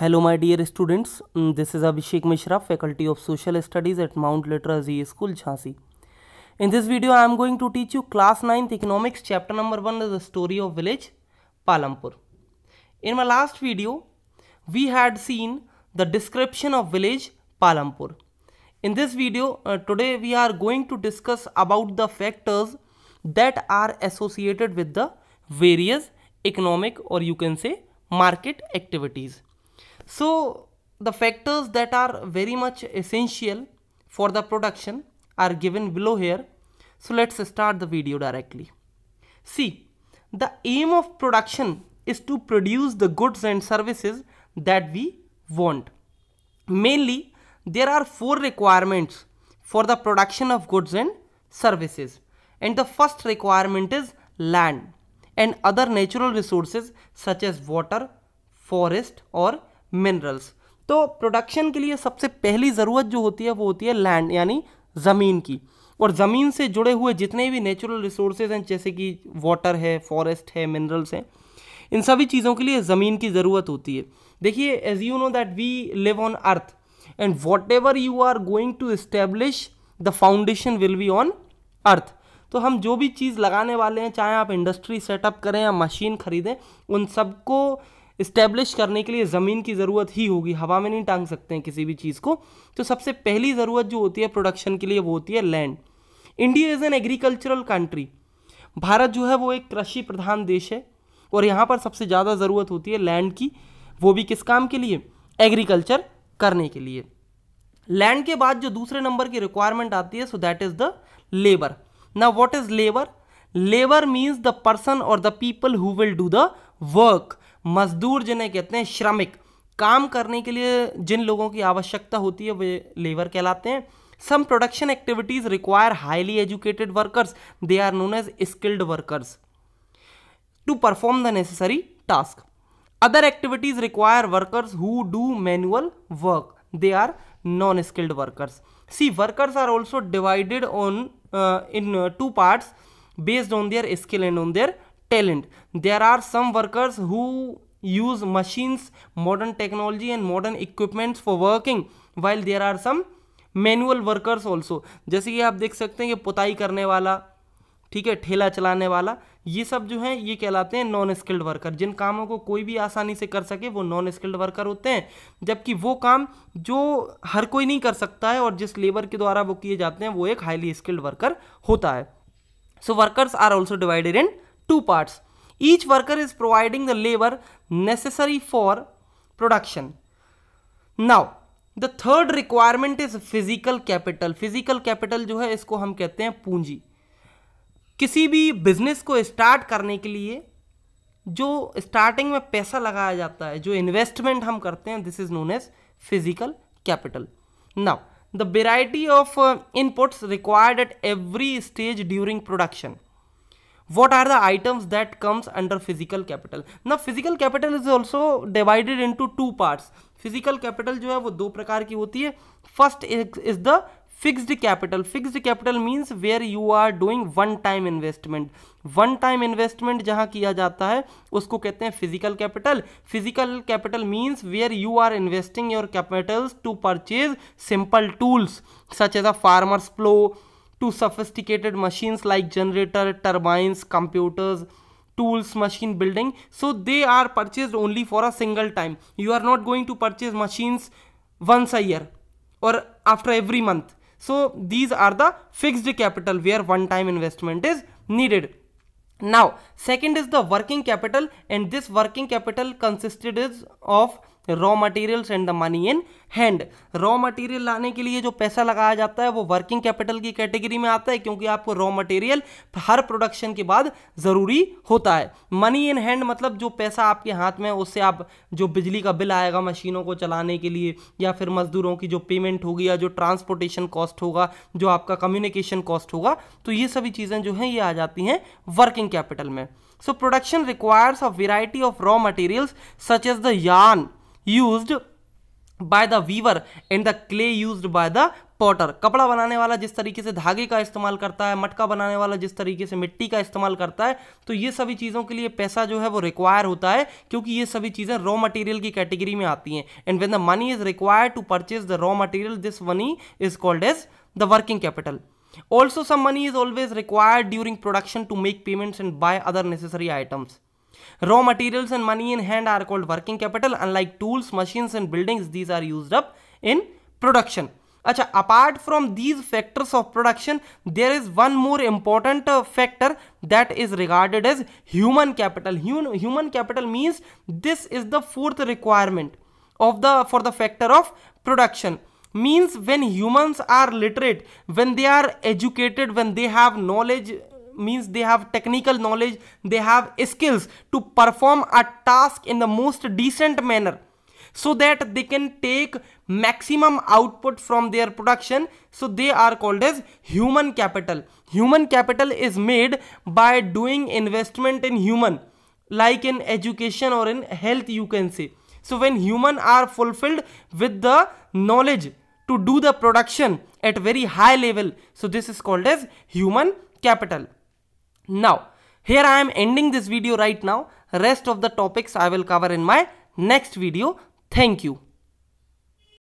Hello my dear students, mm, this is Abhishek Mishra, Faculty of Social Studies at Mount Literacy School, Jhansi. In this video, I am going to teach you Class 9th Economics, Chapter number 1, The Story of Village, Palampur. In my last video, we had seen the description of village Palampur. In this video, uh, today we are going to discuss about the factors that are associated with the various economic or you can say market activities. So the factors that are very much essential for the production are given below here. So let's start the video directly. See, the aim of production is to produce the goods and services that we want. Mainly, there are four requirements for the production of goods and services. And the first requirement is land and other natural resources such as water, forest or minerals तो production के लिए सबसे पहली ज़रूरत जो होती है वो होती है लैंड यानी ज़मीन की और ज़मीन से जुड़े हुए जितने भी नेचुरल रिसोर्सेज हैं जैसे कि वाटर है फॉरेस्ट है मिनरल्स हैं इन सभी चीज़ों के लिए ज़मीन की ज़रूरत होती है देखिए as you know that we live on earth and whatever you are going to establish the foundation will be on earth तो हम जो भी चीज़ लगाने वाले हैं चाहे आप इंडस्ट्री सेटअप करें या मशीन खरीदें उन सबको इस्टेब्लिश करने के लिए ज़मीन की ज़रूरत ही होगी हवा में नहीं टांग सकते हैं किसी भी चीज़ को तो सबसे पहली ज़रूरत जो होती है प्रोडक्शन के लिए वो होती है land India is an agricultural country Bharat जो है वो एक कृषि प्रधान देश है और यहाँ पर सबसे ज़्यादा ज़रूरत होती है लैंड की वो भी किस काम के लिए एग्रीकल्चर करने के लिए लैंड के बाद जो दूसरे नंबर की रिक्वायरमेंट आती है so that is the labour ना what is labour labour means the person और the people who will do the work मजदूर जिन्हें कहते हैं श्रमिक काम करने के लिए जिन लोगों की आवश्यकता होती है वे लेबर कहलाते हैं some production activities require highly educated workers they are known as skilled workers to perform the necessary task other activities require workers who do manual work they are non skilled workers see workers are also divided on in two parts based on their skill and on their talent there are some workers who use machines modern technology and modern equipments for working while there are some manual workers also जैसे कि आप देख सकते हैं कि पुताई करने वाला ठीक है ठेला चलाने वाला ये सब जो है ये कहलाते हैं नॉन स्किल्ड वर्कर जिन कामों को कोई भी आसानी से कर सके वो नॉन स्किल्ड वर्कर होते हैं जबकि वो काम जो हर कोई नहीं कर सकता है और जिस लेबर के द्वारा वो किए जाते हैं वो एक हाईली स्किल्ड वर्कर होता है so workers are also divided in two parts. Each worker is providing the labor necessary for production. Now, the third requirement is physical capital physical capital जो है इसको हम कहते हैं पूंजी किसी भी बिजनेस को स्टार्ट करने के लिए जो स्टार्टिंग में पैसा लगाया जाता है जो इन्वेस्टमेंट हम करते हैं this is known as physical capital now the variety of inputs required at every stage during production what are the items that comes under physical capital capital physical capital is also divided in two two parts physical capital जो है वो दो प्रकार की होती है first is the fixed capital fixed capital means where you are doing one time investment one time investment जहाँ किया जाता है उसको कहते हैं physical capital physical capital means where you are investing your capital to purchase simple tools such as a farmer's plough to sophisticated machines like generator, turbines, computers, tools, machine building. So they are purchased only for a single time. You are not going to purchase machines once a year or after every month. So these are the fixed capital where one time investment is needed. Now second is the working capital and this working capital consisted is of raw materials and the money in hand raw material लाने के लिए जो पैसा लगाया जाता है वो working capital की कैटेगरी में आता है क्योंकि आपको रॉ मटेरियल हर प्रोडक्शन के बाद ज़रूरी होता है मनी इन हैंड मतलब जो पैसा आपके हाथ में उससे आप जो बिजली का बिल आएगा मशीनों को चलाने के लिए या फिर मजदूरों की जो पेमेंट होगी या जो ट्रांसपोर्टेशन कॉस्ट होगा जो आपका कम्युनिकेशन कॉस्ट होगा तो ये सभी चीज़ें जो हैं ये आ जाती हैं वर्किंग कैपिटल में so production requires a variety of raw materials such as the yarn used by the weaver and the clay use by the potter कपड़ा बनाने वाला जिस तरीके से धागे का इस्तेमाल करता है मटका बनाने वाला जिस तरीके से मिट्टी का इस्तेमाल करता है तो ये सभी चीज़ों के लिए पैसा जो है वो रिक्वायर होता है क्योंकि ये सभी चीज़ें रॉ मटेरियल की कैटेगरी में आती हैं and when the money is required to purchase the raw material this money is called as the working capital also some money is always required during production to make payments and buy other necessary items Raw materials and money in hand are called working capital. Unlike tools, machines and buildings, these are used up in production. अच्छा apart from these factors of production there is one more important uh, factor that is regarded as human capital human, human capital means this is the fourth requirement of the for the factor of production means when humans are literate when they are educated when they have knowledge means they have technical knowledge they have skills to perform a task in the most decent manner so that they can take maximum output from their production so they are called as human capital human capital is made by doing investment in human like in education or in health you can say so when human are fulfilled with the knowledge to do the production at very high level so this is called as human capital now, here I am ending this video right now. Rest of the topics I will cover in my next video. Thank you.